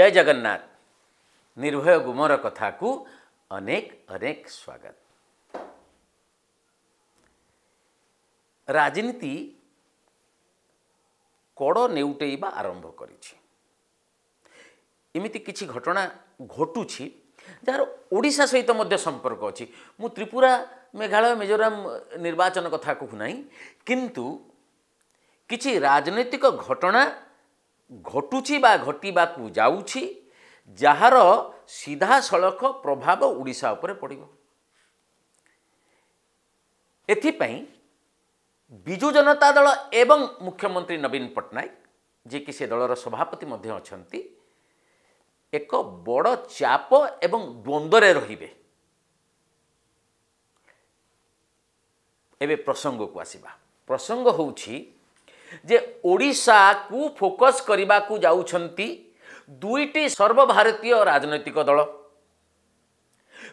ଜୟ ଜଗନ୍ନାଥ ନିର୍ଭୟ ଗୁମର କଥାକୁ ଅନେକ ଅନେକ ସ୍ୱାଗତ ରାଜନୀତି କଡ଼ ନେଉଟେଇବା ଆରମ୍ଭ କରିଛି ଏମିତି କିଛି ଘଟଣା ଘଟୁଛି ଯାହାର ଓଡ଼ିଶା ସହିତ ମଧ୍ୟ ସମ୍ପର୍କ ଅଛି ମୁଁ ତ୍ରିପୁରା ମେଘାଳୟ ମିଜୋରାମ ନିର୍ବାଚନ କଥା କହୁନାହିଁ କିନ୍ତୁ କିଛି ରାଜନୈତିକ ଘଟଣା ଘଟୁଛି ବା ଘଟିବାକୁ ଯାଉଛି ଯାହାର ସିଧାସଳଖ ପ୍ରଭାବ ଓଡ଼ିଶା ଉପରେ ପଡ଼ିବ ଏଥିପାଇଁ ବିଜୁ ଜନତା ଦଳ ଏବଂ ମୁଖ୍ୟମନ୍ତ୍ରୀ ନବୀନ ପଟ୍ଟନାୟକ ଯିଏକି ସେ ଦଳର ସଭାପତି ମଧ୍ୟ ଅଛନ୍ତି ଏକ ବଡ଼ ଚାପ ଏବଂ ଦ୍ୱନ୍ଦ୍ୱରେ ରହିବେ ଏବେ ପ୍ରସଙ୍ଗକୁ ଆସିବା ପ୍ରସଙ୍ଗ ହେଉଛି ଯେ ଓଡ଼ିଶାକୁ ଫୋକସ୍ କରିବାକୁ ଯାଉଛନ୍ତି ଦୁଇଟି ସର୍ବଭାରତୀୟ ରାଜନୈତିକ ଦଳ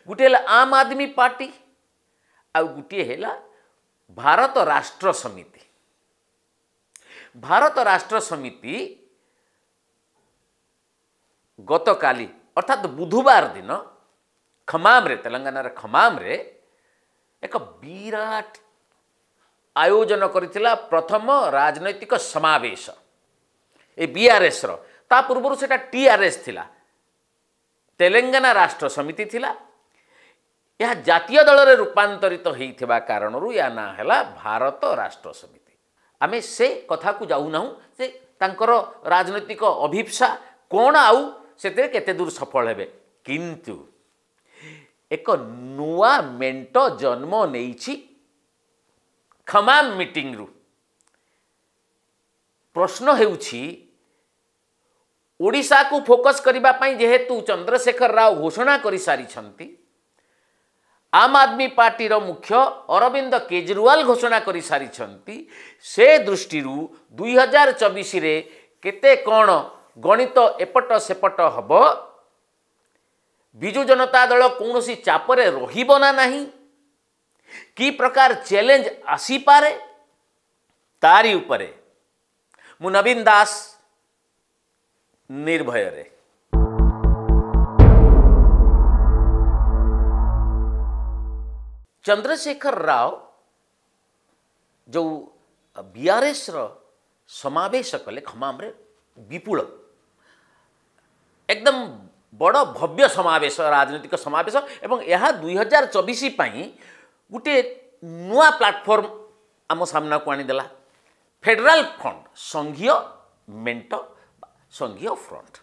ଗୋଟିଏ ହେଲା ଆମ୍ ଆଦମୀ ପାର୍ଟି ଆଉ ଗୋଟିଏ ହେଲା ଭାରତ ରାଷ୍ଟ୍ର ସମିତି ଭାରତ ରାଷ୍ଟ୍ର ସମିତି ଗତକାଲି ଅର୍ଥାତ୍ ବୁଧବାର ଦିନ ଖମାମରେ ତେଲେଙ୍ଗାନାର ଖମାମରେ ଏକ ବିରାଟ ଆୟୋଜନ କରିଥିଲା ପ୍ରଥମ ରାଜନୈତିକ ସମାବେଶ ଏ ବିଆର୍ଏସ୍ର ତା ପୂର୍ବରୁ ସେଇଟା ଟିଆର୍ଏସ୍ ଥିଲା ତେଲେଙ୍ଗାନା ରାଷ୍ଟ୍ର ସମିତି ଥିଲା ଏହା ଜାତୀୟ ଦଳରେ ରୂପାନ୍ତରିତ ହୋଇଥିବା କାରଣରୁ ଏହା ନାଁ ହେଲା ଭାରତ ରାଷ୍ଟ୍ର ସମିତି ଆମେ ସେ କଥାକୁ ଯାଉନାହୁଁ ଯେ ତାଙ୍କର ରାଜନୈତିକ ଅଭିପ୍ସା କ'ଣ ଆଉ ସେଥିରେ କେତେ ଦୂର ସଫଳ ହେବେ କିନ୍ତୁ ଏକ ନୂଆ ମେଣ୍ଟ ଜନ୍ମ ନେଇଛି ଖମାମ୍ ମିଟିଂରୁ ପ୍ରଶ୍ନ ହେଉଛି ଓଡ଼ିଶାକୁ ଫୋକସ୍ କରିବା ପାଇଁ ଯେହେତୁ ଚନ୍ଦ୍ରଶେଖର ରାଓ ଘୋଷଣା କରିସାରିଛନ୍ତି ଆମ ଆଦମୀ ପାର୍ଟିର ମୁଖ୍ୟ ଅରବିନ୍ଦ କେଜରିୱାଲ ଘୋଷଣା କରିସାରିଛନ୍ତି ସେ ଦୃଷ୍ଟିରୁ ଦୁଇ ହଜାର ଚବିଶରେ କେତେ କ'ଣ ଗଣିତ ଏପଟ ସେପଟ ହେବ ବିଜୁ ଜନତା ଦଳ କୌଣସି ଚାପରେ ରହିବ ନା ନାହିଁ କି ପ୍ରକାର ଚ୍ୟାଲେଞ୍ଜ ଆସିପାରେ ତାରି ଉପରେ ମୁଁ ନବୀନ ଦାସ ନିର୍ଭୟରେ ଚନ୍ଦ୍ରଶେଖର ରାଓ ଯେଉଁ ବିଆର୍ଏସ୍ର ସମାବେଶ କଲେ ଖମାମରେ ବିପୁଳ ଏକଦମ ବଡ଼ ଭବ୍ୟ ସମାବେଶ ରାଜନୈତିକ ସମାବେଶ ଏବଂ ଏହା ଦୁଇ ହଜାର ଚବିଶ ପାଇଁ ଗୋଟିଏ ନୂଆ ପ୍ଲାଟଫର୍ମ ଆମ ସାମ୍ନାକୁ ଆଣିଦେଲା ଫେଡେରାଲ ଫ୍ରଣ୍ଟ ସଂଘୀୟ ମେଣ୍ଟ ସଂଘୀୟ ଫ୍ରଣ୍ଟ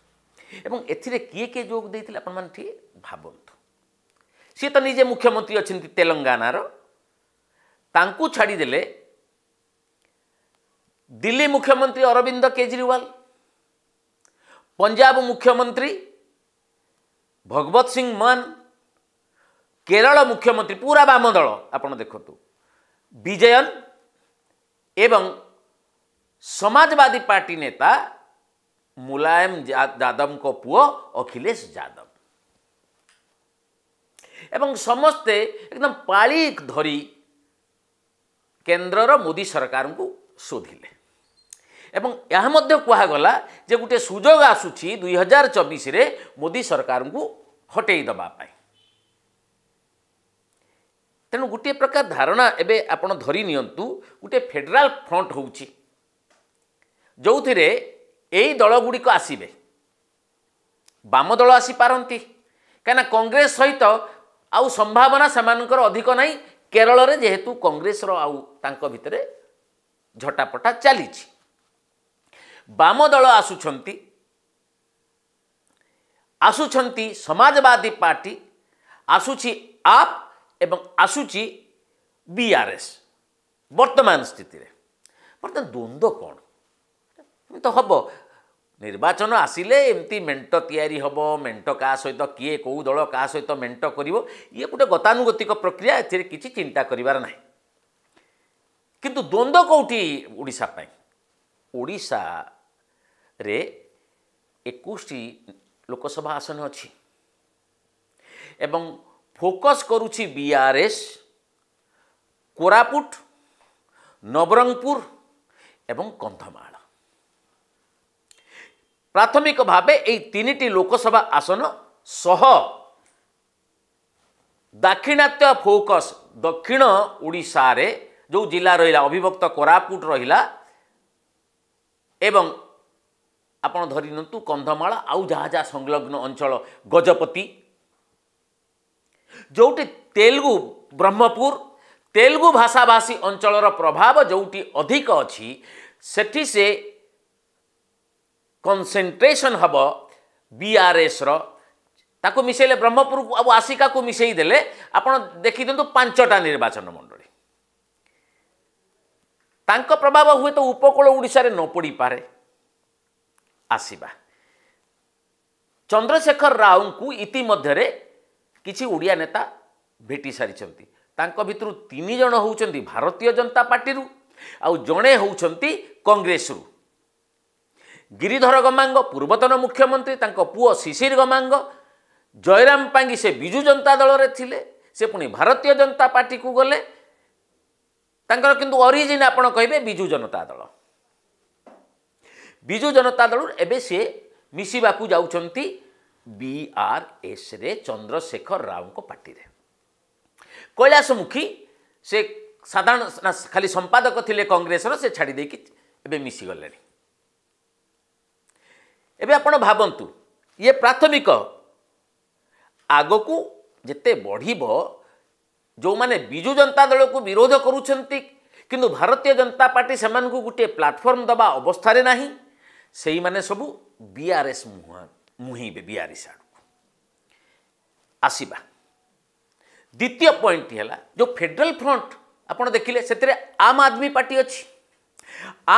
ଏବଂ ଏଥିରେ କିଏ କିଏ ଯୋଗ ଦେଇଥିଲେ ଆପଣମାନେ ଟିକେ ଭାବନ୍ତୁ ସିଏ ତ ନିଜେ ମୁଖ୍ୟମନ୍ତ୍ରୀ ଅଛନ୍ତି ତେଲଙ୍ଗାନାର ତାଙ୍କୁ ଛାଡ଼ିଦେଲେ ଦିଲ୍ଲୀ ମୁଖ୍ୟମନ୍ତ୍ରୀ ଅରବିନ୍ଦ କେଜରିୱାଲ ପଞ୍ଜାବ ମୁଖ୍ୟମନ୍ତ୍ରୀ ଭଗବତ ସିଂ ମାନ କେରଳ ମୁଖ୍ୟମନ୍ତ୍ରୀ ପୁରା ବାମ ଦଳ ଆପଣ ଦେଖନ୍ତୁ ବିଜୟନ ଏବଂ ସମାଜବାଦୀ ପାର୍ଟି ନେତା ମୁଲାୟମ ଯାଦବଙ୍କ ପୁଅ ଅଖିଲେଶ ଯାଦବ ଏବଂ ସମସ୍ତେ ଏକଦମ ପାଳି ଧରି କେନ୍ଦ୍ରର ମୋଦି ସରକାରଙ୍କୁ ଶୋଧିଲେ ଏବଂ ଏହା ମଧ୍ୟ କୁହାଗଲା ଯେ ଗୋଟିଏ ସୁଯୋଗ ଆସୁଛି ଦୁଇ ହଜାର ଚବିଶରେ ମୋଦି ସରକାରଙ୍କୁ ହଟେଇ ଦେବା ପାଇଁ ତେଣୁ ଗୋଟିଏ ପ୍ରକାର ଧାରଣା ଏବେ ଆପଣ ଧରି ନିଅନ୍ତୁ ଗୋଟିଏ ଫେଡେରାଲ ଫ୍ରଣ୍ଟ ହେଉଛି ଯେଉଁଥିରେ ଏଇ ଦଳଗୁଡ଼ିକ ଆସିବେ ବାମ ଦଳ ଆସିପାରନ୍ତି କାହିଁକିନା କଂଗ୍ରେସ ସହିତ ଆଉ ସମ୍ଭାବନା ସେମାନଙ୍କର ଅଧିକ ନାହିଁ କେରଳରେ ଯେହେତୁ କଂଗ୍ରେସର ଆଉ ତାଙ୍କ ଭିତରେ ଝଟାପଟା ଚାଲିଛି ବାମ ଦଳ ଆସୁଛନ୍ତି ଆସୁଛନ୍ତି ସମାଜବାଦୀ ପାର୍ଟି ଆସୁଛି ଆପ୍ ଏବଂ ଆସୁଛି ବିଆର୍ଏସ୍ ବର୍ତ୍ତମାନ ସ୍ଥିତିରେ ବର୍ତ୍ତମାନ ଦ୍ୱନ୍ଦ୍ୱ କ'ଣ ତ ହେବ ନିର୍ବାଚନ ଆସିଲେ ଏମିତି ମେଣ୍ଟ ତିଆରି ହେବ ମେଣ୍ଟ କାହା ସହିତ କିଏ କେଉଁ ଦଳ କାହା ସହିତ ମେଣ୍ଟ କରିବ ଇଏ ଗୋଟେ ଗତାନୁଗତିକ ପ୍ରକ୍ରିୟା ଏଥିରେ କିଛି ଚିନ୍ତା କରିବାର ନାହିଁ କିନ୍ତୁ ଦ୍ୱନ୍ଦ୍ୱ କେଉଁଠି ଓଡ଼ିଶା ପାଇଁ ଓଡ଼ିଶାରେ ଏକୋଇଶଟି ଲୋକସଭା ଆସନ ଅଛି ଏବଂ ଫୋକସ୍ କରୁଛି B R S Koraput Nabarangpur ଏବଂ କନ୍ଧମାଳ ପ୍ରାଥମିକ ଭାବେ ଏହି ତିନିଟି ଲୋକସଭା ଆସନ ସହ ଦାକ୍ଷିଣାତ୍ୟ ଫୋକସ୍ ଦକ୍ଷିଣ ଓଡ଼ିଶାରେ ଯେଉଁ ଜିଲ୍ଲା ରହିଲା ଅଭିଭକ୍ତ କୋରାପୁଟ ରହିଲା ଏବଂ ଆପଣ ଧରି ନିଅନ୍ତୁ କନ୍ଧମାଳ ଆଉ ଯାହା ଯାହା ସଂଲଗ୍ନ ଅଞ୍ଚଳ ଗଜପତି ଯେଉଁଠି ତେଲୁଗୁ ବ୍ରହ୍ମପୁର ତେଲୁଗୁ ଭାଷାଭାଷୀ ଅଞ୍ଚଳର ପ୍ରଭାବ ଯେଉଁଠି ଅଧିକ ଅଛି ସେଠି ସେ କନ୍ସେନ୍ଟ୍ରେସନ୍ ହେବ ବିଆର୍ଏସ୍ର ତାକୁ ମିଶାଇଲେ ବ୍ରହ୍ମପୁରକୁ ଆଉ ଆସିକାକୁ ମିଶାଇଦେଲେ ଆପଣ ଦେଖିଦିଅନ୍ତୁ ପାଞ୍ଚଟା ନିର୍ବାଚନ ମଣ୍ଡଳୀ ତାଙ୍କ ପ୍ରଭାବ ହୁଏତ ଉପକୂଳ ଓଡ଼ିଶାରେ ନ ପଡ଼ିପାରେ ଆସିବା ଚନ୍ଦ୍ରଶେଖର ରାଓଙ୍କୁ ଇତିମଧ୍ୟରେ କିଛି ଓଡ଼ିଆ ନେତା ଭେଟି ସାରିଛନ୍ତି ତାଙ୍କ ଭିତରୁ ତିନି ଜଣ ହେଉଛନ୍ତି ଭାରତୀୟ ଜନତା ପାର୍ଟିରୁ ଆଉ ଜଣେ ହେଉଛନ୍ତି କଂଗ୍ରେସରୁ ଗିରିଧର ଗମାଙ୍ଗ ପୂର୍ବତନ ମୁଖ୍ୟମନ୍ତ୍ରୀ ତାଙ୍କ ପୁଅ ଶିଶିର ଗମାଙ୍ଗ ଜୟରାମ ପାଙ୍ଗି ସେ ବିଜୁ ଜନତା ଦଳରେ ଥିଲେ ସେ ପୁଣି ଭାରତୀୟ ଜନତା ପାର୍ଟିକୁ ଗଲେ ତାଙ୍କର କିନ୍ତୁ ଅରିଜିନ୍ ଆପଣ କହିବେ ବିଜୁ ଜନତା ଦଳ ବିଜୁ ଜନତା ଦଳରୁ ଏବେ ସିଏ ମିଶିବାକୁ ଯାଉଛନ୍ତି ବିଆର୍ଏସ୍ରେ ଚନ୍ଦ୍ରଶେଖର ରାଓଙ୍କ ପାର୍ଟିରେ କୈଳାସମୁଖୀ ସେ ସାଧାରଣ ନା ଖାଲି ସମ୍ପାଦକ ଥିଲେ କଂଗ୍ରେସର ସେ ଛାଡ଼ି ଦେଇକି ଏବେ ମିଶିଗଲେଣି ଏବେ ଆପଣ ଭାବନ୍ତୁ ଇଏ ପ୍ରାଥମିକ ଆଗକୁ ଯେତେ ବଢ଼ିବ ଯେଉଁମାନେ ବିଜୁ ଜନତା ଦଳକୁ ବିରୋଧ କରୁଛନ୍ତି କିନ୍ତୁ ଭାରତୀୟ ଜନତା ପାର୍ଟି ସେମାନଙ୍କୁ ଗୋଟିଏ ପ୍ଲାଟଫର୍ମ ଦେବା ଅବସ୍ଥାରେ ନାହିଁ ସେଇମାନେ ସବୁ ବିଆର୍ଏସ୍ ମୁହାଁ ମୁହିଁବେ ବିଆରିଶ ଆଡ଼କୁ ଆସିବା ଦ୍ୱିତୀୟ ପଏଣ୍ଟଟି ହେଲା ଯେଉଁ ଫେଡେରାଲ ଫ୍ରଣ୍ଟ ଆପଣ ଦେଖିଲେ ସେଥିରେ ଆମ୍ ଆଦମୀ ପାର୍ଟି ଅଛି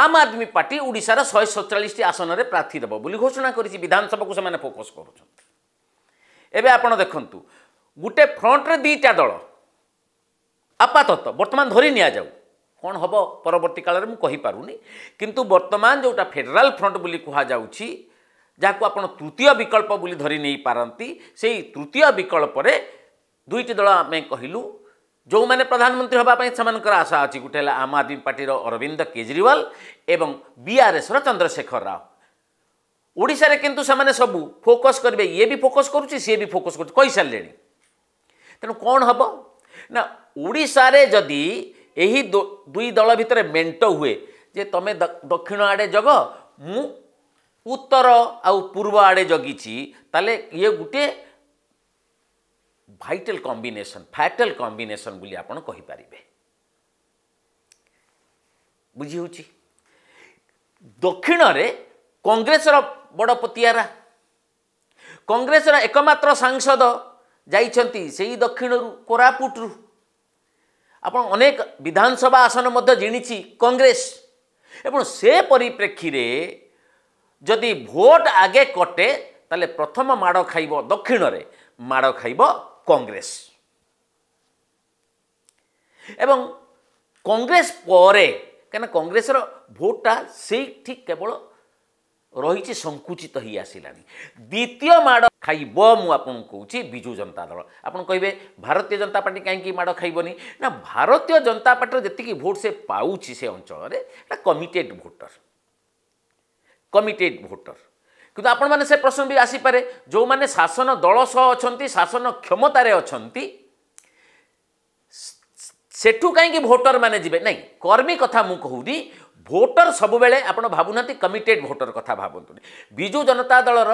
ଆମ୍ ଆଦମୀ ପାର୍ଟି ଓଡ଼ିଶାର ଶହେ ସତଚାଳିଶଟି ଆସନରେ ପ୍ରାର୍ଥୀ ଦେବ ବୋଲି ଘୋଷଣା କରିଛି ବିଧାନସଭାକୁ ସେମାନେ ଫୋକସ୍ କରୁଛନ୍ତି ଏବେ ଆପଣ ଦେଖନ୍ତୁ ଗୋଟେ ଫ୍ରଣ୍ଟରେ ଦୁଇଟା ଦଳ ଆପାତତଃ ବର୍ତ୍ତମାନ ଧରି ନିଆଯାଉ କ'ଣ ହେବ ପରବର୍ତ୍ତୀ କାଳରେ ମୁଁ କହିପାରୁନି କିନ୍ତୁ ବର୍ତ୍ତମାନ ଯେଉଁଟା ଫେଡେରାଲ ଫ୍ରଣ୍ଟ ବୋଲି କୁହାଯାଉଛି ଯାହାକୁ ଆପଣ ତୃତୀୟ ବିକଳ୍ପ ବୋଲି ଧରି ନେଇପାରନ୍ତି ସେଇ ତୃତୀୟ ବିକଳ୍ପରେ ଦୁଇଟି ଦଳ ଆମେ କହିଲୁ ଯେଉଁମାନେ ପ୍ରଧାନମନ୍ତ୍ରୀ ହେବା ପାଇଁ ସେମାନଙ୍କର ଆଶା ଅଛି ଗୋଟେ ହେଲା ଆମ୍ ଆଦମୀ ପାର୍ଟିର ଅରବିନ୍ଦ କେଜରିୱାଲ ଏବଂ ବିଆର୍ଏସ୍ର ଚନ୍ଦ୍ରଶେଖର ରାଓ ଓଡ଼ିଶାରେ କିନ୍ତୁ ସେମାନେ ସବୁ ଫୋକସ୍ କରିବେ ଇଏ ବି ଫୋକସ୍ କରୁଛି ସିଏ ବି ଫୋକସ୍ କରୁଛି କହିସାରିଲେଣି ତେଣୁ କ'ଣ ହେବ ନା ଓଡ଼ିଶାରେ ଯଦି ଏହି ଦୁଇ ଦଳ ଭିତରେ ମେଣ୍ଟ ହୁଏ ଯେ ତମେ ଦକ୍ଷିଣ ଆଡ଼େ ଜଗ ମୁଁ ଉତ୍ତର ଆଉ ପୂର୍ବ ଆଡ଼େ ଜଗିଛି ତାହେଲେ ଇଏ ଗୋଟିଏ ଭାଇଟାଲ କମ୍ବିନେସନ୍ ଫାଇଟାଲ କମ୍ବିନେସନ୍ ବୋଲି ଆପଣ କହିପାରିବେ ବୁଝିହେଉଛି ଦକ୍ଷିଣରେ କଂଗ୍ରେସର ବଡ଼ ପତିଆରା କଂଗ୍ରେସର ଏକମାତ୍ର ସାଂସଦ ଯାଇଛନ୍ତି ସେଇ ଦକ୍ଷିଣରୁ କୋରାପୁଟରୁ ଆପଣ ଅନେକ ବିଧାନସଭା ଆସନ ମଧ୍ୟ ଜିଣିଛି କଂଗ୍ରେସ ଏବଂ ସେ ପରିପ୍ରେକ୍ଷୀରେ ଯଦି ଭୋଟ ଆଗେ କଟେ ତାହେଲେ ପ୍ରଥମ ମାଡ଼ ଖାଇବ ଦକ୍ଷିଣରେ ମାଡ଼ ଖାଇବ କଂଗ୍ରେସ ଏବଂ କଂଗ୍ରେସ ପରେ କାହିଁକିନା କଂଗ୍ରେସର ଭୋଟଟା ସେଇଠି କେବଳ ରହିଛି ସଙ୍କୁଚିତ ହେଇ ଆସିଲାଣି ଦ୍ୱିତୀୟ ମାଡ଼ ଖାଇବ ମୁଁ ଆପଣଙ୍କୁ କହୁଛି ବିଜୁ ଜନତା ଦଳ ଆପଣ କହିବେ ଭାରତୀୟ ଜନତା ପାର୍ଟି କାହିଁକି ମାଡ଼ ଖାଇବନି ନା ଭାରତୀୟ ଜନତା ପାର୍ଟିର ଯେତିକି ଭୋଟ ସେ ପାଉଛି ସେ ଅଞ୍ଚଳରେ ଏଇଟା କମିଟେଡ଼ ଭୋଟର କମିଟେଡ଼ ଭୋଟର କିନ୍ତୁ ଆପଣମାନେ ସେ ପ୍ରଶ୍ନ ବି ଆସିପାରେ ଯେଉଁମାନେ ଶାସନ ଦଳ ସହ ଅଛନ୍ତି ଶାସନ କ୍ଷମତାରେ ଅଛନ୍ତି ସେଠୁ କାହିଁକି ଭୋଟରମାନେ ଯିବେ ନାହିଁ କର୍ମୀ କଥା ମୁଁ କହୁନି ଭୋଟର ସବୁବେଳେ ଆପଣ ଭାବୁନାହାନ୍ତି କମିଟେଡ଼ ଭୋଟର କଥା ଭାବନ୍ତୁନି ବିଜୁ ଜନତା ଦଳର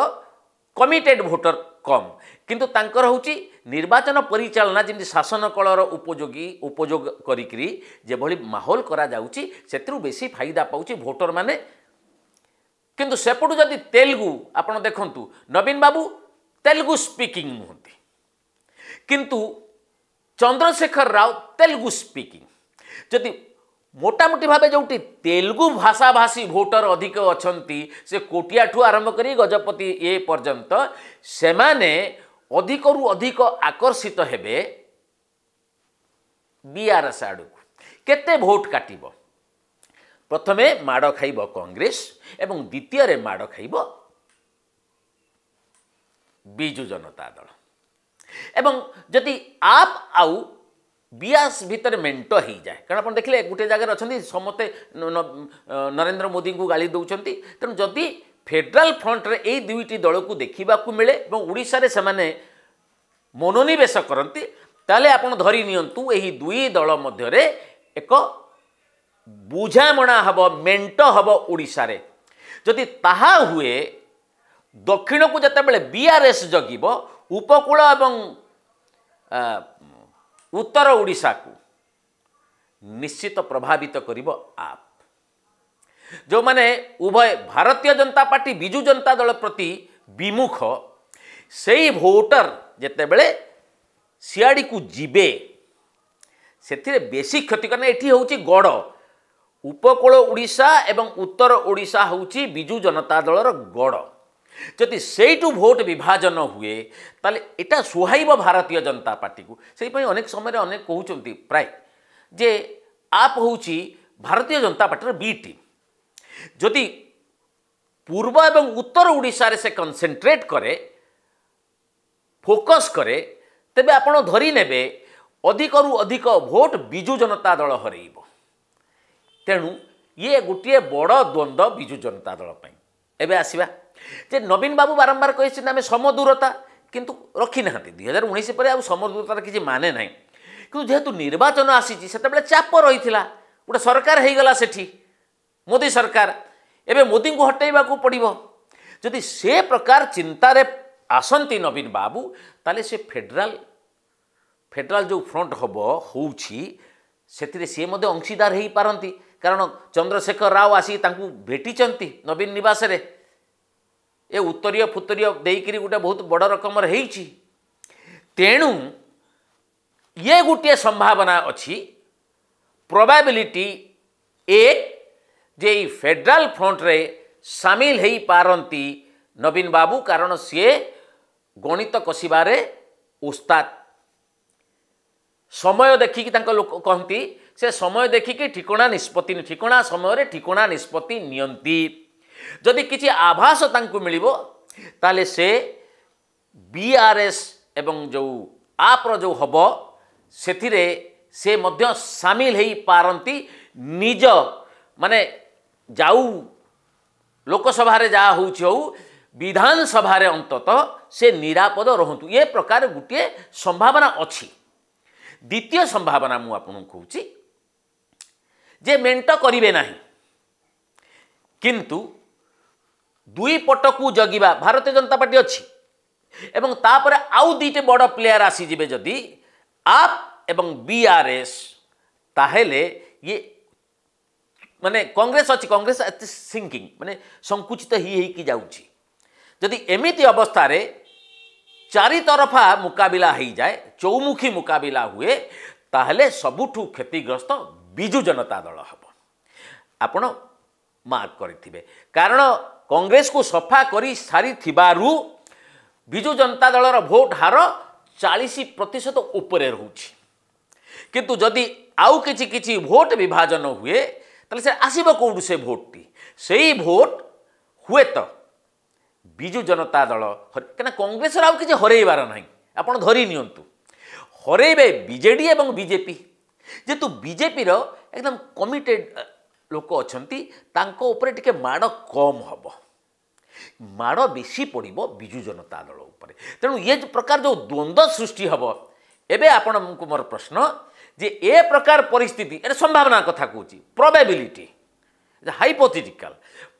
କମିଟେଡ଼ ଭୋଟର କମ୍ କିନ୍ତୁ ତାଙ୍କର ହେଉଛି ନିର୍ବାଚନ ପରିଚାଳନା ଯେମିତି ଶାସନ କଳର ଉପଯୋଗୀ ଉପଯୋଗ କରିକିରି ଯେଭଳି ମାହୋଲ କରାଯାଉଛି ସେଥିରୁ ବେଶୀ ଫାଇଦା ପାଉଛି ଭୋଟରମାନେ କିନ୍ତୁ ସେପଟୁ ଯଦି ତେଲୁଗୁ ଆପଣ ଦେଖନ୍ତୁ ନବୀନ ବାବୁ ତେଲୁଗୁ ସ୍ପିକିଂ ନୁହନ୍ତି କିନ୍ତୁ ଚନ୍ଦ୍ରଶେଖର ରାଓ ତେଲୁଗୁ ସ୍ପିକିଂ ଯଦି ମୋଟାମୋଟି ଭାବେ ଯେଉଁଠି ତେଲୁଗୁ ଭାଷାଭାଷୀ ଭୋଟର ଅଧିକ ଅଛନ୍ତି ସେ କୋଟିଆଠୁ ଆରମ୍ଭ କରି ଗଜପତି ଏ ପର୍ଯ୍ୟନ୍ତ ସେମାନେ ଅଧିକରୁ ଅଧିକ ଆକର୍ଷିତ ହେବେ ବିଆର୍ଏସ୍ ଆଡ଼କୁ କେତେ ଭୋଟ୍ କାଟିବ ପ୍ରଥମେ ମାଡ଼ ଖାଇବ କଂଗ୍ରେସ ଏବଂ ଦ୍ୱିତୀୟରେ ମାଡ଼ ଖାଇବ ବିଜୁ ଜନତା ଦଳ ଏବଂ ଯଦି ଆପ୍ ଆଉ ବିଆସ ଭିତରେ ମେଣ୍ଟ ହେଇଯାଏ କାରଣ ଆପଣ ଦେଖିଲେ ଗୋଟିଏ ଜାଗାରେ ଅଛନ୍ତି ସମସ୍ତେ ନରେନ୍ଦ୍ର ମୋଦିଙ୍କୁ ଗାଳି ଦେଉଛନ୍ତି ତେଣୁ ଯଦି ଫେଡେରାଲ୍ ଫ୍ରଣ୍ଟରେ ଏଇ ଦୁଇଟି ଦଳକୁ ଦେଖିବାକୁ ମିଳେ ଏବଂ ଓଡ଼ିଶାରେ ସେମାନେ ମନୋନିବେଶ କରନ୍ତି ତାହେଲେ ଆପଣ ଧରି ନିଅନ୍ତୁ ଏହି ଦୁଇ ଦଳ ମଧ୍ୟରେ ଏକ ବୁଝାମଣା ହେବ ମେଣ୍ଟ ହେବ ଓଡ଼ିଶାରେ ଯଦି ତାହା ହୁଏ ଦକ୍ଷିଣକୁ ଯେତେବେଳେ ବି ଆର୍ ଏସ୍ ଜଗିବ ଉପକୂଳ ଏବଂ ଉତ୍ତର ଓଡ଼ିଶାକୁ ନିଶ୍ଚିତ ପ୍ରଭାବିତ କରିବ ଆପ୍ ଯେଉଁମାନେ ଉଭୟ ଭାରତୀୟ ଜନତା ପାର୍ଟି ବିଜୁ ଜନତା ଦଳ ପ୍ରତି ବିମୁଖ ସେଇ ଭୋଟର ଯେତେବେଳେ ସିଆଡ଼ିକୁ ଯିବେ ସେଥିରେ ବେଶୀ କ୍ଷତି କାରଣ ଏଠି ହେଉଛି ଗଡ଼ ଉପକୂଳ ଓଡ଼ିଶା ଏବଂ ଉତ୍ତର ଓଡ଼ିଶା ହେଉଛି ବିଜୁ ଜନତା ଦଳର ଗଡ଼ ଯଦି ସେଇଠୁ ଭୋଟ ବିଭାଜନ ହୁଏ ତାହେଲେ ଏଇଟା ସୁହାଇବ ଭାରତୀୟ ଜନତା ପାର୍ଟିକୁ ସେଇପାଇଁ ଅନେକ ସମୟରେ ଅନେକ କହୁଛନ୍ତି ପ୍ରାୟ ଯେ ଆପ୍ ହେଉଛି ଭାରତୀୟ ଜନତା ପାର୍ଟିର ବି ଟିମ୍ ଯଦି ପୂର୍ବ ଏବଂ ଉତ୍ତର ଓଡ଼ିଶାରେ ସେ କନ୍ସେନ୍ଟ୍ରେଟ୍ କରେ ଫୋକସ୍ କରେ ତେବେ ଆପଣ ଧରିନେବେ ଅଧିକରୁ ଅଧିକ ଭୋଟ ବିଜୁ ଜନତା ଦଳ ହରେଇବ ତେଣୁ ଇଏ ଗୋଟିଏ ବଡ଼ ଦ୍ୱନ୍ଦ୍ୱ ବିଜୁ ଜନତା ଦଳ ପାଇଁ ଏବେ ଆସିବା ଯେ ନବୀନ ବାବୁ ବାରମ୍ବାର କହିଛନ୍ତି ଆମେ ସମଦୂରତା କିନ୍ତୁ ରଖିନାହାନ୍ତି ଦୁଇ ହଜାର ଉଣେଇଶ ପରେ ଆଉ ସମଦୂରତାର କିଛି ମାନେ ନାହିଁ କିନ୍ତୁ ଯେହେତୁ ନିର୍ବାଚନ ଆସିଛି ସେତେବେଳେ ଚାପ ରହିଥିଲା ଗୋଟେ ସରକାର ହେଇଗଲା ସେଠି ମୋଦି ସରକାର ଏବେ ମୋଦିଙ୍କୁ ହଟାଇବାକୁ ପଡ଼ିବ ଯଦି ସେ ପ୍ରକାର ଚିନ୍ତାରେ ଆସନ୍ତି ନବୀନ ବାବୁ ତାହେଲେ ସେ ଫେଡେରାଲ ଫେଡେରାଲ ଯେଉଁ ଫ୍ରଣ୍ଟ ହେବ ହେଉଛି ସେଥିରେ ସିଏ ମଧ୍ୟ ଅଂଶୀଦାର ହୋଇପାରନ୍ତି କାରଣ ଚନ୍ଦ୍ରଶେଖର ରାଓ ଆସିକି ତାଙ୍କୁ ଭେଟିଛନ୍ତି ନବୀନ ନିବାସରେ ଏ ଉତ୍ତରୀୟ ଫୁତରୀୟ ଦେଇକିରି ଗୋଟେ ବହୁତ ବଡ଼ ରକମର ହେଇଛି ତେଣୁ ଇଏ ଗୋଟିଏ ସମ୍ଭାବନା ଅଛି ପ୍ରବାବିଲିଟି ଏ ଯେ ଏଇ ଫେଡେରାଲ ଫ୍ରଣ୍ଟରେ ସାମିଲ ହେଇପାରନ୍ତି ନବୀନ ବାବୁ କାରଣ ସିଏ ଗଣିତ କଷିବାରେ ଉସ୍ତାଦ ସମୟ ଦେଖିକି ତାଙ୍କ ଲୋକ କହନ୍ତି ସେ ସମୟ ଦେଖିକି ଠିକଣା ନିଷ୍ପତ୍ତି ଠିକଣା ସମୟରେ ଠିକଣା ନିଷ୍ପତ୍ତି ନିଅନ୍ତି ଯଦି କିଛି ଆଭାସ ତାଙ୍କୁ ମିଳିବ ତାହେଲେ ସେ ବି ଆର୍ ଏସ୍ ଏବଂ ଯେଉଁ ଆପ୍ର ଯେଉଁ ହେବ ସେଥିରେ ସେ ମଧ୍ୟ ସାମିଲ ହୋଇପାରନ୍ତି ନିଜ ମାନେ ଯାଉ ଲୋକସଭାରେ ଯାହା ହେଉଛି ହେଉ ବିଧାନସଭାରେ ଅନ୍ତତଃ ସେ ନିରାପଦ ରୁହନ୍ତୁ ଏ ପ୍ରକାର ଗୋଟିଏ ସମ୍ଭାବନା ଅଛି ଦ୍ୱିତୀୟ ସମ୍ଭାବନା ମୁଁ ଆପଣଙ୍କୁ କହୁଛି ଯେ ମେଣ୍ଟ କରିବେ ନାହିଁ କିନ୍ତୁ ଦୁଇ ପଟକୁ ଜଗିବା ଭାରତୀୟ ଜନତା ପାର୍ଟି ଅଛି ଏବଂ ତାପରେ ଆଉ ଦୁଇଟି ବଡ଼ ପ୍ଲେୟାର ଆସିଯିବେ ଯଦି ଆପ୍ ଏବଂ ବିଆର୍ଏସ୍ ତାହେଲେ ଇଏ ମାନେ କଂଗ୍ରେସ ଅଛି କଂଗ୍ରେସ ଏତେ ସିଙ୍କିଂ ମାନେ ସଙ୍କୁଚିତ ହେଇ ହେଇକି ଯାଉଛି ଯଦି ଏମିତି ଅବସ୍ଥାରେ ଚାରିତରଫା ମୁକାବିଲା ହେଇଯାଏ ଚୌମୁଖୀ ମୁକାବିଲା ହୁଏ ତାହେଲେ ସବୁଠୁ କ୍ଷତିଗ୍ରସ୍ତ ବିଜୁ ଜନତା ଦଳ ହେବ ଆପଣ ମାର୍କ କରିଥିବେ କାରଣ କଂଗ୍ରେସକୁ ସଫା କରି ସାରିଥିବାରୁ ବିଜୁ ଜନତା ଦଳର ଭୋଟ୍ ହାର ଚାଳିଶ ପ୍ରତିଶତ ଉପରେ ରହୁଛି କିନ୍ତୁ ଯଦି ଆଉ କିଛି କିଛି ଭୋଟ୍ ବିଭାଜନ ହୁଏ ତାହେଲେ ସେ ଆସିବ କେଉଁଠୁ ସେ ଭୋଟ୍ଟି ସେଇ ଭୋଟ୍ ହୁଏତ ବିଜୁ ଜନତା ଦଳ କାହିଁକିନା କଂଗ୍ରେସର ଆଉ କିଛି ହରେଇବାର ନାହିଁ ଆପଣ ଧରି ନିଅନ୍ତୁ ହରେଇବେ ବିଜେଡ଼ି ଏବଂ ବିଜେପି ଯେହେତୁ ବିଜେପିର ଏକଦମ କମିଟେଡ଼ ଲୋକ ଅଛନ୍ତି ତାଙ୍କ ଉପରେ ଟିକେ ମାଡ଼ କମ୍ ହେବ ମାଡ଼ ବେଶୀ ପଡ଼ିବ ବିଜୁ ଜନତା ଦଳ ଉପରେ ତେଣୁ ଏ ପ୍ରକାର ଯେଉଁ ଦ୍ୱନ୍ଦ୍ୱ ସୃଷ୍ଟି ହେବ ଏବେ ଆପଣଙ୍କୁ ମୋର ପ୍ରଶ୍ନ ଯେ ଏ ପ୍ରକାର ପରିସ୍ଥିତି ଏଇଟା ସମ୍ଭାବନା କଥା କହୁଛି ପ୍ରବେବିଲିଟି ହାଇପୋଥିଟିକାଲ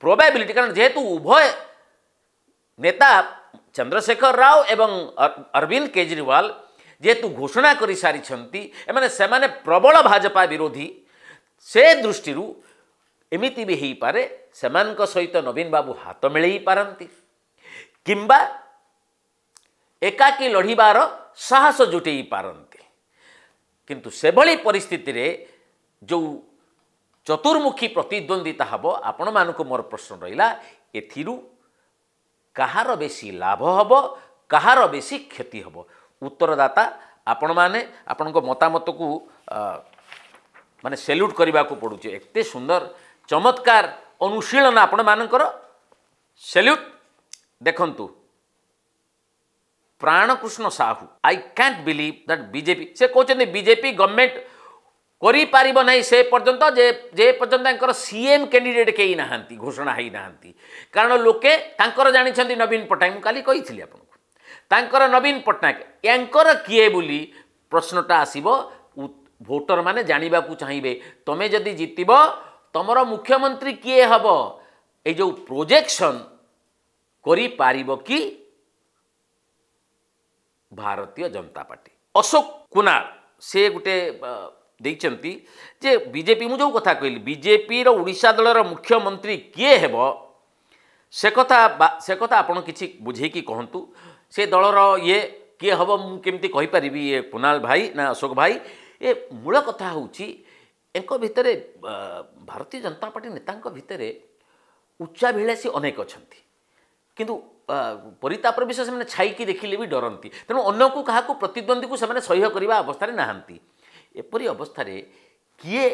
ପ୍ରବେବିଲିଟି କାରଣ ଯେହେତୁ ଉଭୟ ନେତା চন্দ্রশেখর রাও এবং অরবিন্দ কেজরিওয়াল ଯେହେତୁ ଘୋଷଣା କରିସାରିଛନ୍ତି ଏମାନେ ସେମାନେ ପ୍ରବଳ ଭାଜପା ବିରୋଧୀ ସେ ଦୃଷ୍ଟିରୁ ଏମିତି ବି ହେଇପାରେ ସେମାନଙ୍କ ସହିତ ନବୀନ ବାବୁ ହାତ ମିଳେଇ ପାରନ୍ତି କିମ୍ବା ଏକାକୀ ଲଢ଼ିବାର ସାହସ ଜୁଟେଇ ପାରନ୍ତି କିନ୍ତୁ ସେଭଳି ପରିସ୍ଥିତିରେ ଯେଉଁ ଚତୁର୍ମୁଖୀ ପ୍ରତିଦ୍ୱନ୍ଦ୍ୱିତା ହେବ ଆପଣମାନଙ୍କୁ ମୋର ପ୍ରଶ୍ନ ରହିଲା ଏଥିରୁ କାହାର ବେଶୀ ଲାଭ ହେବ କାହାର ବେଶୀ କ୍ଷତି ହେବ ଉତ୍ତରଦାତା ଆପଣମାନେ ଆପଣଙ୍କ ମତାମତକୁ ମାନେ ସେଲ୍ୟୁଟ୍ କରିବାକୁ ପଡ଼ୁଛି ଏତେ ସୁନ୍ଦର ଚମତ୍କାର ଅନୁଶୀଳନ ଆପଣମାନଙ୍କର ସେଲ୍ୟୁଟ୍ ଦେଖନ୍ତୁ Pranakrushna Sahu I can't believe that BJP ସେ କହୁଛନ୍ତି ବିଜେପି ଗଭର୍ଣ୍ଣମେଣ୍ଟ କରିପାରିବ ନାହିଁ ସେ ପର୍ଯ୍ୟନ୍ତ ଯେ ଯେ ପର୍ଯ୍ୟନ୍ତ ତାଙ୍କର ସିଏମ୍ କ୍ୟାଣ୍ଡିଡେଟ୍ କେହି ନାହାନ୍ତି ଘୋଷଣା ହେଇନାହାନ୍ତି କାରଣ ଲୋକେ ତାଙ୍କର ଜାଣିଛନ୍ତି ନବୀନ ପଟ୍ଟନାୟକ ମୁଁ କାଲି କହିଥିଲି ଆପଣ ତାଙ୍କର ନବୀନ ପଟ୍ଟନାୟକ ୟାଙ୍କର କିଏ ବୋଲି ପ୍ରଶ୍ନଟା ଆସିବ ଭୋଟରମାନେ ଜାଣିବାକୁ ଚାହିଁବେ ତମେ ଯଦି ଜିତିବ ତମର ମୁଖ୍ୟମନ୍ତ୍ରୀ କିଏ ହେବ ଏଇ ଯେଉଁ ପ୍ରୋଜେକ୍ସନ୍ କରିପାରିବ କି ଭାରତୀୟ ଜନତା ପାର୍ଟି ଅଶୋକ କୁନାଳ ସେ ଗୋଟେ ଦେଇଛନ୍ତି ଯେ ବିଜେପି ମୁଁ ଯେଉଁ କଥା କହିଲି ବିଜେପିର ଓଡ଼ିଶା ଦଳର ମୁଖ୍ୟମନ୍ତ୍ରୀ କିଏ ହେବ ସେ କଥା ସେ କଥା ଆପଣ କିଛି ବୁଝେଇକି କହନ୍ତୁ ସେ ଦଳର ଇଏ କିଏ ହେବ ମୁଁ କେମିତି କହିପାରିବି ଇଏ କୁନାଲ ଭାଇ ନା ଅଶୋକ ଭାଇ ଏ ମୂଳ କଥା ହେଉଛି ଏଙ୍କ ଭିତରେ ଭାରତୀୟ ଜନତା ପାର୍ଟି ନେତାଙ୍କ ଭିତରେ ଉଚ୍ଚାଭିଳାଷୀ ଅନେକ ଅଛନ୍ତି କିନ୍ତୁ ପରିତାପର ବିଷୟ ସେମାନେ ଛାଇକି ଦେଖିଲେ ବି ଡରନ୍ତି ତେଣୁ ଅନ୍ୟକୁ କାହାକୁ ପ୍ରତିଦ୍ୱନ୍ଦ୍ୱୀକୁ ସେମାନେ ସହ୍ୟ କରିବା ଅବସ୍ଥାରେ ନାହାନ୍ତି ଏପରି ଅବସ୍ଥାରେ କିଏ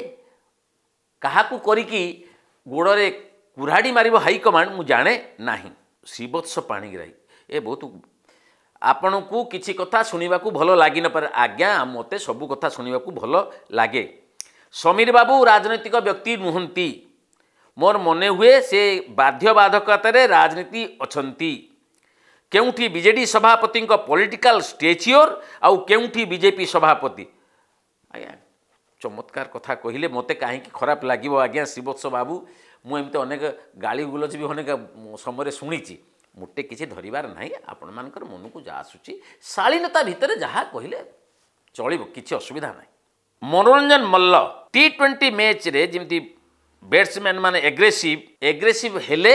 କାହାକୁ କରିକି ଗୋଡ଼ରେ କୁରାଡ଼ି ମାରିବ ହାଇକମାଣ୍ଡ ମୁଁ ଜାଣେ ନାହିଁ ଶ୍ରୀବତ୍ସ ପାଣିଗ୍ରାହୀ ଏ ବହୁତ ଆପଣଙ୍କୁ କିଛି କଥା ଶୁଣିବାକୁ ଭଲ ଲାଗିନପାରେ ଆଜ୍ଞା ମୋତେ ସବୁ କଥା ଶୁଣିବାକୁ ଭଲ ଲାଗେ ସମୀର ବାବୁ ରାଜନୈତିକ ବ୍ୟକ୍ତି ନୁହନ୍ତି ମୋର ମନେ ହୁଏ ସେ ବାଧ୍ୟବାଧକତାରେ ରାଜନୀତି ଅଛନ୍ତି କେଉଁଠି ବିଜେଡ଼ି ସଭାପତିଙ୍କ ପଲିଟିକାଲ୍ ଷ୍ଟେଚିଓର ଆଉ କେଉଁଠି ବିଜେପି ସଭାପତି ଆଜ୍ଞା ଚମତ୍କାର କଥା କହିଲେ ମୋତେ କାହିଁକି ଖରାପ ଲାଗିବ ଆଜ୍ଞା ଶ୍ରୀବତ୍ସ ବାବୁ ମୁଁ ଏମିତି ଅନେକ ଗାଳି ଗୁଲଜ ବି ଅନେକ ସମୟରେ ଶୁଣିଛି मोटे किसी धरवार ना आपण मन को जहाँ आसूँ शाणीनता भितर जहाँ कहले चल कि असुविधा ना मनोरंजन मल्ल टी ट्वेंटी मैच रे जमी बैट्समैन मैंने एग्रेसीव एग्रेसीव हेले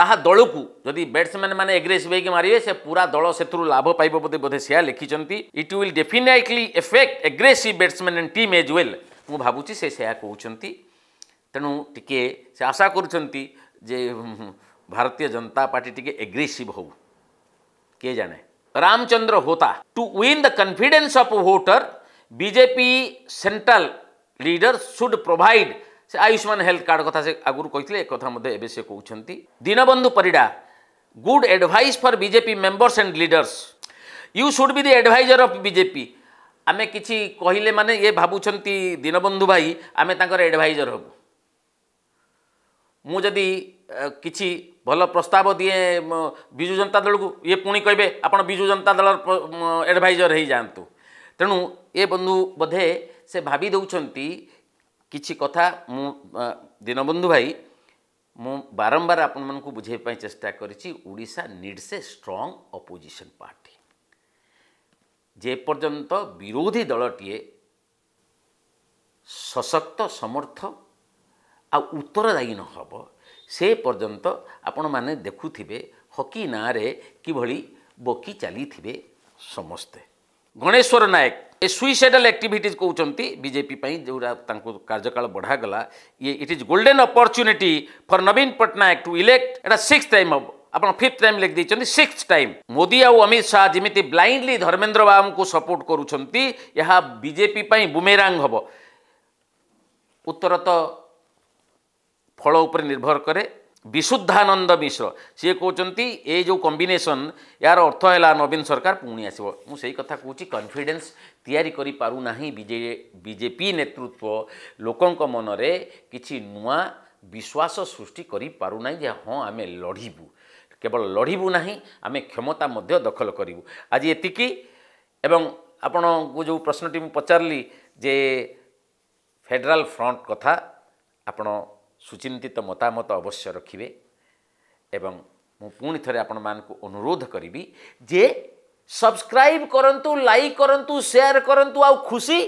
दल को जदि बैट्समैन मैंने एग्रेसीव हो मारे से पूरा दल से लाभ पाइब बोलते बोधे से लिखिंट it will definitely affect aggressive batsman and team as well मुझे भावुँ से कहते तेणु टी आशा कर भारतीय जनता पार्टी टी एग्रेसिव हो के जाने रामचंद्र होता to win the confidence of voter BJP central leader should provide से आयुष्मान हेल्थ कार्ड कथा से आगुरी कही एक कथा से कहते Dinabandhu Parida good advice for BJP members and leaders you should be the adviser of BJP आम कि कहले मैंने ये भावुं दीनबंधु भाई आम तर एडभाइजर हबू मुझे कि ଭଲ ପ୍ରସ୍ତାବ ଦିଏ ବିଜୁ ଜନତା ଦଳକୁ ଇଏ ପୁଣି କହିବେ ଆପଣ ବିଜୁ ଜନତା ଦଳର ଆଡ଼ଭାଇଜର ହେଇଯାଆନ୍ତୁ ତେଣୁ ଏ ବନ୍ଧୁ ବୋଧେ ସେ ଭାବି ଦେଉଛନ୍ତି କିଛି କଥା ମୁଁ ଦୀନବନ୍ଧୁ ଭାଇ ମୁଁ ବାରମ୍ବାର ଆପଣମାନଙ୍କୁ ବୁଝାଇବା ପାଇଁ ଚେଷ୍ଟା କରିଛି Odisha needs a strong opposition party ଯେପର୍ଯ୍ୟନ୍ତ ବିରୋଧୀ ଦଳଟିଏ ସଶକ୍ତ ସମର୍ଥ ଆଉ ଉତ୍ତରଦାୟୀ ନ ହେବ से पर्यत आपण मैंने देखु हकी ना कि बकी चली थे समस्ते गणेश्वर नायक ए सुइसाइडल एक्टिविट कौन बजेपी जो कार्यकाल बढ़ागला ये it is golden opportunity for Naveen Patnaik to elect at six time हम आप फिफ्थ टाइम लिख देखें सिक्स टाइम मोदी आउ अमित शाह जमी ब्लैंडली धर्मेन्द्र बाबू को सपोर्ट करुँच यह बजेपी बुमेरांग हम उत्तर तो ଫଳ ଉପରେ ନିର୍ଭର କରେ ବିଶୁଦ୍ଧାନନ୍ଦ ମିଶ୍ର ସିଏ କହୁଛନ୍ତି ଏ ଯେଉଁ କମ୍ବିନେସନ୍ ଏହାର ଅର୍ଥ ହେଲା ନବୀନ ସରକାର ପୁଣି ଆସିବ ମୁଁ ସେଇ କଥା କହୁଛି କନଫିଡେନ୍ସ ତିଆରି କରିପାରୁନାହିଁ ବିଜେ ବିଜେପି ନେତୃତ୍ୱ ଲୋକଙ୍କ ମନରେ କିଛି ନୂଆ ବିଶ୍ୱାସ ସୃଷ୍ଟି କରିପାରୁନାହିଁ ଯେ ହଁ ଆମେ ଲଢ଼ିବୁ କେବଳ ଲଢ଼ିବୁ ନାହିଁ ଆମେ କ୍ଷମତା ମଧ୍ୟ ଦଖଲ କରିବୁ ଆଜି ଏତିକି ଏବଂ ଆପଣଙ୍କୁ ଯେଉଁ ପ୍ରଶ୍ନଟି ମୁଁ ପଚାରିଲି ଯେ ଫେଡେରାଲ ଫ୍ରଣ୍ଟ କଥା ଆପଣ ସୁଚିନ୍ତିତ ମତାମତ ଅବଶ୍ୟ ରଖିବେ ଏବଂ ମୁଁ ପୁଣି ଥରେ ଆପଣମାନଙ୍କୁ ଅନୁରୋଧ କରିବି ଯେ ସବସ୍କ୍ରାଇବ୍ କରନ୍ତୁ ଲାଇକ୍ କରନ୍ତୁ ସେୟାର କରନ୍ତୁ ଆଉ ଖୁସି